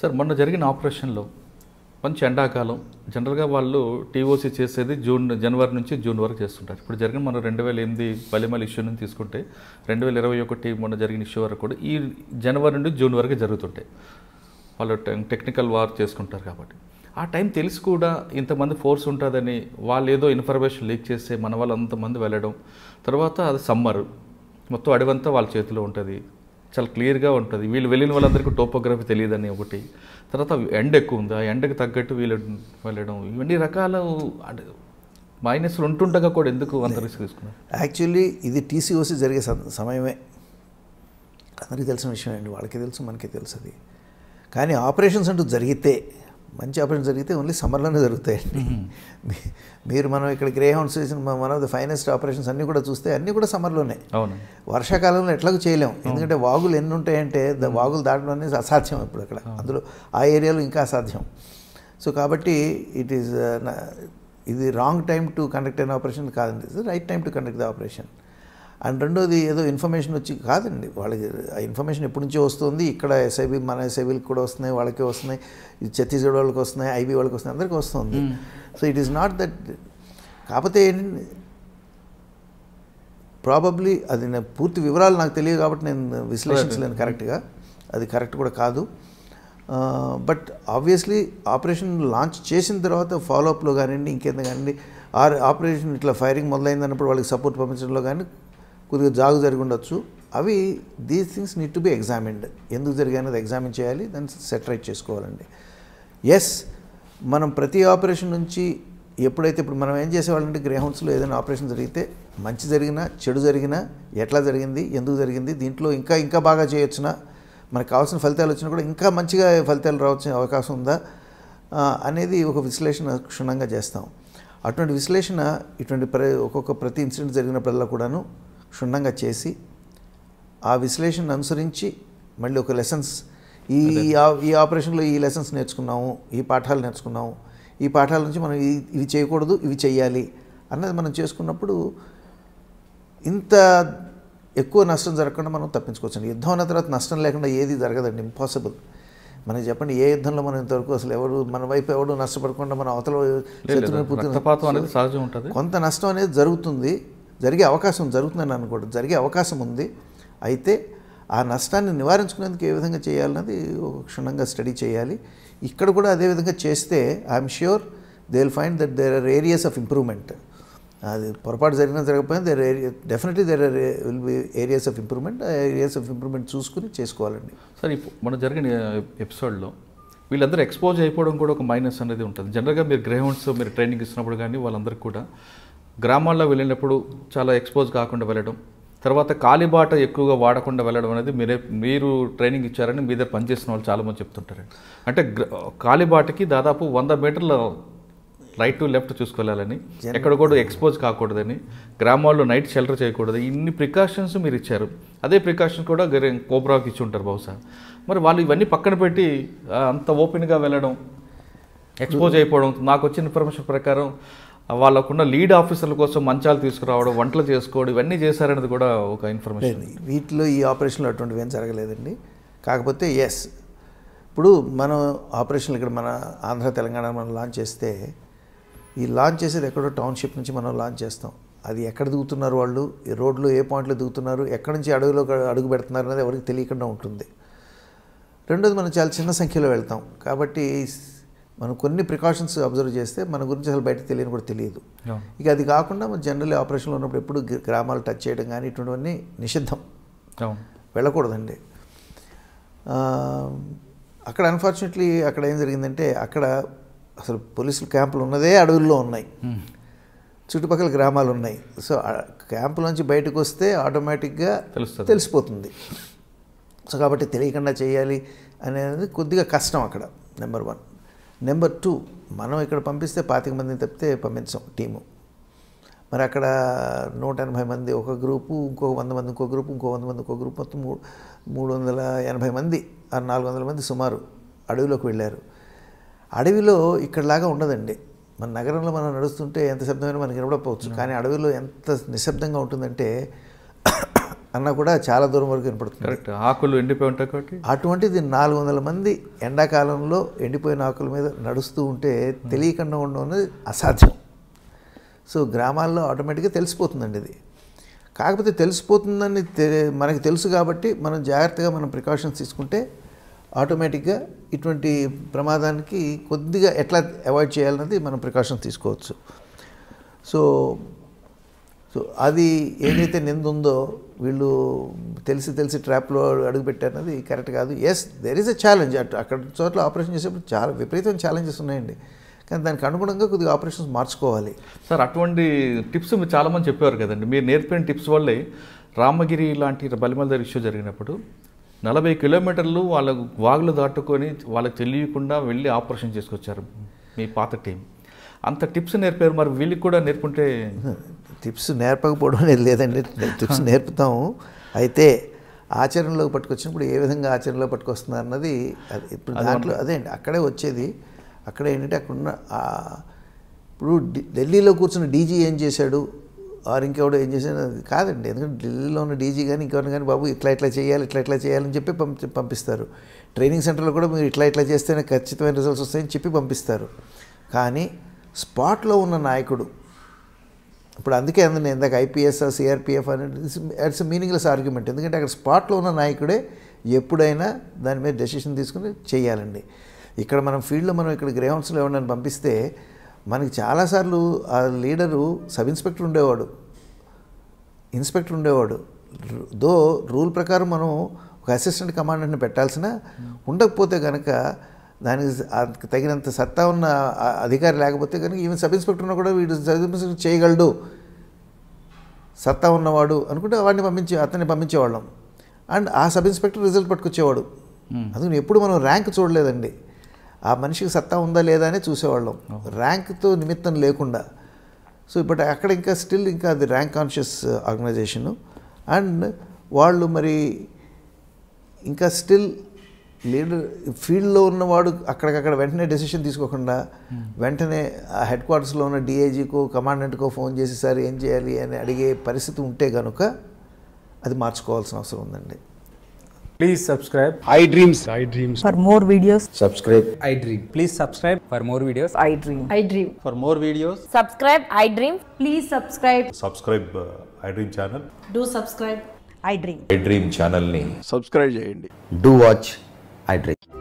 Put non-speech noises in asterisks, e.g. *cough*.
Sir మొన్న జరిగిన ఆపరేషన్లో మంచి ఎండాకాలం జనరల్గా వాళ్ళు టీఓసీ చేసేది జూన్ జనవరి నుంచి జూన్ వరకు చేస్తుంటారు ఇప్పుడు జరిగిన మనం రెండు వేల ఎనిమిది బలిమల్ ఇష్యూ నుంచి తీసుకుంటే రెండు వేల ఇరవై ఒకటి మొన్న జరిగిన ఇష్యూ వరకు కూడా ఈ జనవరి నుండి జూన్ వరకు జరుగుతుంటాయి వాళ్ళు టెక్నికల్ వార్ చేసుకుంటారు కాబట్టి ఆ టైం తెలిసి కూడా ఇంతమంది ఫోర్స్ ఉంటుందని వాళ్ళు ఏదో ఇన్ఫర్మేషన్ లీక్ చేస్తే మన వాళ్ళు అంతమంది వెళ్ళడం తర్వాత అది సమ్మర్ మొత్తం అడవంతా వాళ్ళ చేతిలో ఉంటుంది చాలా క్లియర్గా ఉంటుంది వీళ్ళు వెళ్ళిన వాళ్ళందరికీ టోపోగ్రఫీ తెలియదని ఒకటి తర్వాత ఎండ ఎక్కువ ఉంది ఆ ఎండకు తగ్గట్టు వీళ్ళు వెళ్ళడం ఇవన్నీ రకాల మైనస్లు ఉంటుండగా కూడా ఎందుకు అంత తీసుకున్నారు యాక్చువల్లీ ఇది టీసీఓసి జరిగే సమయమే అందరికీ తెలిసిన విషయం అండి వాళ్ళకి తెలుసు మనకి తెలుసు అది కానీ ఆపరేషన్స్ అంటూ జరిగితే మంచి ఆపరేషన్ జరిగితే ఓన్లీ సమ్మర్లోనే జరుగుతాయండి మీరు మనం ఇక్కడ గ్రే హౌండ్స్ చేసిన one of the finest operations అన్నీ కూడా చూస్తే అన్నీ కూడా సమ్మర్లోనే వర్షాకాలంలో ఎట్లాగూ చేయలేము ఎందుకంటే వాగులు ఎన్ని ఉంటాయంటే వాగులు దాటడం అనేది అసాధ్యం ఇప్పుడు అక్కడ అందులో ఆ ఏరియాలో ఇంకా అసాధ్యం సో కాబట్టి ఇట్ ఈస్ uh, ఇది రాంగ్ టైం టు కండక్ట్ అయిన ఆపరేషన్ కాదండి right time to conduct the operation and రెండోది ఏదో ఇన్ఫర్మేషన్ వచ్చి కాదండి వాళ్ళకి ఆ ఇన్ఫర్మేషన్ ఎప్పటి నుంచో వస్తుంది ఇక్కడ ఎస్ఐబి మన ఎస్ఐబీలకు కూడా వస్తున్నాయి వాళ్ళకే వస్తున్నాయి ఛత్తీస్గఢ్ వాళ్ళకి వస్తున్నాయి ఐబీ వాళ్ళకి వస్తున్నాయి అందరికీ వస్తుంది so it is not that కాకపోతే ఏంటంటే ప్రాబబ్లీ అది పూర్తి వివరాలు నాకు తెలియదు కాబట్టి నేను విశ్లేషించలేను కరెక్ట్గా అది కరెక్ట్ కూడా కాదు బట్ ఆబ్వియస్లీ ఆపరేషన్ లాంచ్ చేసిన తర్వాత ఫాలోఅప్లో కానివ్వండి ఇంకేందో కానివ్వండి ఆపరేషన్ ఇట్లా ఫైరింగ్ మొదలైందన్నప్పుడు వాళ్ళకి సపోర్ట్ పంపించడంలో కానీ కొద్దిగా జాగు జరిగి ఉండొచ్చు అవి these things need to be examined ఎందుకు జరిగాయన్నది ఎగ్జామిన్ చేయాలి దాన్ని సెటరైట్ చేసుకోవాలండి ఎస్ మనం ప్రతి ఆపరేషన్ నుంచి ఎప్పుడైతే ఇప్పుడు మనం ఏం చేసేవాళ్ళంటే గ్రేహౌండ్స్లో ఏదైనా ఆపరేషన్ జరిగితే మంచి జరిగినా చెడు జరిగినా ఎట్లా జరిగింది ఎందుకు జరిగింది దీంట్లో ఇంకా ఇంకా బాగా చేయొచ్చునా మనకు కావాల్సిన ఫలితాలు వచ్చినా కూడా ఇంకా మంచిగా ఫలితాలు రావాల్సిన అవకాశం ఉందా అనేది ఒక విశ్లేషణ క్షుణ్ణంగా చేస్తాం అటువంటి విశ్లేషణ ఇటువంటి ప్ర ఒక్కొక్క ప్రతి ఇన్సిడెంట్ జరిగినప్పుడల్లా కూడాను క్షుణ్ణంగా చేసి ఆ విశ్లేషణ అనుసరించి మళ్ళీ ఒక లెసన్స్ ఈ ఈ ఆపరేషన్లో ఈ లెసన్స్ నేర్చుకున్నాము ఈ పాఠాలు నేర్చుకున్నాము ఈ పాఠాల నుంచి మనం ఇవి చేయకూడదు ఇవి చేయాలి అన్నది మనం చేసుకున్నప్పుడు ఇంత ఎక్కువ నష్టం జరగకుండా మనం తప్పించుకోవచ్చు యుద్ధం అన్న తర్వాత నష్టం లేకుండా ఏది జరగదండి ఇంపాసిబుల్ మనకి చెప్పండి ఏ యుద్ధంలో మనం ఇంతవరకు అసలు ఎవరు మన వైపు ఎవడు నష్టపడకుండా మన అవతల కొంత నష్టం అనేది జరుగుతుంది జరిగే అవకాశం జరుగుతుందని అనుకోవడం జరిగే అవకాశం ఉంది అయితే ఆ నష్టాన్ని నివారించుకునేందుకు ఏ విధంగా చేయాలన్నది క్షుణ్ణంగా స్టడీ చేయాలి ఇక్కడ కూడా అదేవిధంగా చేస్తే I'm sure they will find that there are areas of improvement అది పొరపాటు జరిగినా జరగకపోయినా there area definitely there are will be areas of improvement ఆ ఏరియాస్ ఆఫ్ ఇంప్రూవ్మెంట్ చూసుకుని చేసుకోవాలండి సార్ ఇప్పుడు మనం జరిగిన ఎపిసోడ్లో వీళ్ళందరూ ఎక్స్పోజ్ అయిపోవడం కూడా ఒక మైనస్ అనేది ఉంటుంది జనరల్గా మీరు గ్రేహౌండ్స్ మీరు ట్రైనింగ్ ఇస్తున్నప్పుడు కానీ వాళ్ళందరికీ కూడా గ్రామాల్లో వెళ్ళినప్పుడు చాలా ఎక్స్పోజ్ కాకుండా వెళ్ళడం తర్వాత కాలిబాట ఎక్కువగా వాడకుండా వెళ్ళడం అనేది మీరే మీరు ట్రైనింగ్ ఇచ్చారని మీదే పనిచేసిన వాళ్ళు చాలామంది చెప్తుంటారు అంటే కాలిబాటకి దాదాపు వంద మీటర్ల రైట్ టు లెఫ్ట్ చూసుకెళ్ళాలని ఎక్కడ కూడా ఎక్స్పోజ్ కాకూడదని గ్రామాల్లో నైట్ షెల్టర్ చేయకూడదు ఇన్ని ప్రికాషన్స్ మీరు ఇచ్చారు అదే ప్రికాషన్స్ కూడా కోబ్రాకి ఇచ్చి ఉంటారు బహుశా మరి వాళ్ళు ఇవన్నీ పక్కన పెట్టి అంత ఓపెన్గా వెళ్ళడం ఎక్స్పోజ్ అయిపోవడం నాకు వచ్చిన ఇన్ఫర్మేషన్ ప్రకారం వాళ్ళకున్న లీడ్ ఆఫీసర్ల కోసం మంచాలు తీసుకురావడం వంటలు చేసుకోవడం ఇవన్నీ చేశారనేది కూడా ఒక ఇన్ఫర్మేషన్ వీటిలో ఈ ఆపరేషన్లో అటువంటివి ఏం జరగలేదండి కాకపోతే ఎస్ ఇప్పుడు మనం ఆపరేషన్లు ఇక్కడ మన ఆంధ్ర తెలంగాణ మనం లాంచ్ చేస్తే ఈ లాంచ్ చేసేది ఎక్కడో టౌన్షిప్ నుంచి మనం లాంచ్ చేస్తాం అది ఎక్కడ దిగుతున్నారు వాళ్ళు ఈ రోడ్లు ఏ పాయింట్లో దిగుతున్నారు ఎక్కడి నుంచి అడుగులో అడుగు పెడుతున్నారు అనేది ఎవరికి తెలియకుండా ఉంటుంది రెండోది మనం చాలా చిన్న సంఖ్యలో వెళ్తాం కాబట్టి మనం కొన్ని ప్రికాషన్స్ అబ్జర్వ్ చేస్తే మన గురించి అసలు బయట తెలియని కూడా తెలియదు ఇక అది కాకుండా మనం జనరల్లీ ఆపరేషన్లో ఉన్నప్పుడు ఎప్పుడు గ్రామాలు టచ్ చేయడం కానీ ఇటువంటివన్నీ నిషిద్ధం వెళ్ళకూడదండి అక్కడ అన్ఫార్చునేట్లీ అక్కడ ఏం జరిగిందంటే అక్కడ అసలు పోలీసులు క్యాంపులు ఉన్నదే అడవుల్లో ఉన్నాయి చుట్టుపక్కల గ్రామాలు ఉన్నాయి సో క్యాంపులోంచి బయటకు వస్తే ఆటోమేటిక్గా తెలిసిపోతుంది సో కాబట్టి తెలియకుండా చేయాలి అనేది కొద్దిగా కష్టం అక్కడ నెంబర్ వన్ నెంబర్ టూ మనం ఇక్కడ పంపిస్తే పాతిక మందిని తప్పితే పంపించాం టీము మరి అక్కడ నూట ఎనభై మంది ఒక గ్రూపు ఇంకో వంద మంది ఇంకో గ్రూపు ఇంకో వంద మంది ఇంకో గ్రూప్ మొత్తం మూడు మూడు వందల ఎనభై మంది ఆరు నాలుగు వందల మంది సుమారు అడవిలోకి వెళ్ళారు అడవిలో ఇక్కడలాగా ఉండదండి మన నగరంలో మనం నడుస్తుంటే ఎంత శబ్దమైనా మనకి వినపడకపోవచ్చు hmm. కానీ అడవిలో ఎంత నిశ్శబ్దంగా ఉంటుందంటే అన్న కూడా చాలా దూరం వరకు వినపడుతుంది కరెక్ట్ ఆకులు ఎండిపోయి ఉంటాయి కాబట్టి అటువంటిది నాలుగు వందల మంది ఎండాకాలంలో ఎండిపోయిన ఆకుల మీద నడుస్తూ ఉంటే తెలియకుండా ఉండడం అనేది అసాధ్యం సో గ్రామాల్లో ఆటోమేటిక్గా తెలిసిపోతుందండి ఇది కాకపోతే తెలిసిపోతుందని మనకి తెలుసు కాబట్టి మనం జాగ్రత్తగా మనం ప్రికాషన్స్ తీసుకుంటే ఆటోమేటిక్గా ఇటువంటి ప్రమాదానికి కొద్దిగా ఎట్లా అవాయిడ్ చేయాలన్నది మనం ప్రికాషన్స్ తీసుకోవచ్చు సో సో అది ఏదైతే నిందుందో వీళ్ళు తెలిసి తెలిసి ట్రాప్లో అడుగుపెట్టారన్నది కరెక్ట్ కాదు yes there is a challenge అటు అక్కడ చోట్ల ఆపరేషన్ చేసేప్పుడు చాలా విపరీతమైన ఛాలెంజెస్ ఉన్నాయండి కానీ దానికి అనుగుణంగా కొద్దిగా ఆపరేషన్స్ మార్చుకోవాలి సార్ అటువంటి టిప్స్ మీరు చాలామంది చెప్పారు కదండి మీరు నేర్పిన టిప్స్ వల్లే రామగిరి లాంటి బలిమల దగ్గర ఇష్యూ జరిగినప్పుడు నలభై కిలోమీటర్లు వాళ్ళ వాగులు దాటుకొని వాళ్ళకి తెలియకుండా వెళ్ళి ఆపరేషన్ చేసుకొచ్చారు మీ పాత టీం అంత టిప్స్ నేర్పారు మరి వీళ్ళకి కూడా నేర్పుంటే టిప్స్ నేర్పకపోవడం అనేది లేదండి టిప్స్ *laughs* నేర్పుతాం అయితే ఆచరణలోకి పట్టుకొచ్చినప్పుడు ఏ విధంగా ఆచరణలో పట్టుకొస్తున్నారు అన్నది ఇప్పుడు దాంట్లో అదే అండి అక్కడే వచ్చేది అక్కడ ఏంటంటే అక్కడున్న ఇప్పుడు ఢిల్లీలో కూర్చున్న డీజీ ఏం చేశాడు ఆరు ఇంకెవడో ఏం చేశాడు కాదండి ఎందుకంటే ఢిల్లీలో ఉన్న డీజీ కానీ ఇంకెవరిని కానీ బాబు ఇట్లా ఇట్లా చేయాలి ఇట్లా ఇట్లా చేయాలని చెప్పి పంపి పంపిస్తారు ట్రైనింగ్ సెంటర్లో కూడా మీరు ఇట్లా ఇట్లా చేస్తేనే ఖచ్చితమైన రిజల్ట్స్ వస్తాయని చెప్పి పంపిస్తారు కానీ స్పాట్లో ఉన్న నాయకుడు ఇప్పుడు అందుకే నేను ఇందాక ఐపీఎస్ సిఆర్పిఎఫ్ అనేది ఇట్స్ మీనింగ్లెస్ ఆర్గ్యుమెంట్ ఎందుకంటే అక్కడ స్పాట్లో ఉన్న నాయకుడే ఎప్పుడైనా దాని మీద డెసిషన్ తీసుకుని చేయాలండి ఇక్కడ మనం ఫీల్డ్లో మనం ఇక్కడ గ్రేహౌన్స్లో ఎవరినైనా పంపిస్తే మనకి చాలాసార్లు ఆ లీడరు సబ్ ఇన్స్పెక్టర్ ఉండేవాడు ఇన్స్పెక్టర్ ఉండేవాడు దో రూల్ ప్రకారం మనం ఒక అసిస్టెంట్ కమాండెంట్ని పెట్టాల్సిన hmm. ఉండకపోతే కనుక దానికి తగినంత సత్తా ఉన్న అధికారి లేకపోతే కనుక ఈవెన్ సబ్ ఉన్న కూడా వీడు సబ్ ఇన్స్పెక్టర్ చేయగలడు సత్తా ఉన్నవాడు అనుకుంటే వాడిని పంపించే అతన్ని పంపించేవాళ్ళం అండ్ ఆ సబ్ ఇన్స్పెక్టర్ రిజల్ట్ పట్టుకొచ్చేవాడు అందుకని ఎప్పుడు మనం ర్యాంక్ చూడలేదండి ఆ మనిషికి సత్తా ఉందా లేదా అని చూసేవాళ్ళం ర్యాంక్తో నిమిత్తం లేకుండా సో ఇప్పుడు అక్కడ ఇంకా స్టిల్ ఇంకా అది ర్యాంక్ కాన్షియస్ ఆర్గనైజేషను అండ్ వాళ్ళు మరి ఇంకా స్టిల్ లీడర్ ఫీల్డ్లో ఉన్నవాడు అక్కడికక్కడ వెంటనే డెసిషన్ తీసుకోకుండా వెంటనే హెడ్ క్వార్టర్స్లో ఉన్న డిఐజీకో కమాండెంట్కో ఫోన్ చేసి సార్ ఏం చేయాలి అని అడిగే పరిస్థితి ఉంటే కనుక అది మార్చుకోవాల్సిన అవసరం ఉందండి please subscribe I dreams I dreams for more videos subscribe I dream please subscribe for more videos I dream I dream for more videos subscribe I dream please subscribe subscribe I dream channel do subscribe I dream I dream channel ని subscribe చేయండి do watch drink.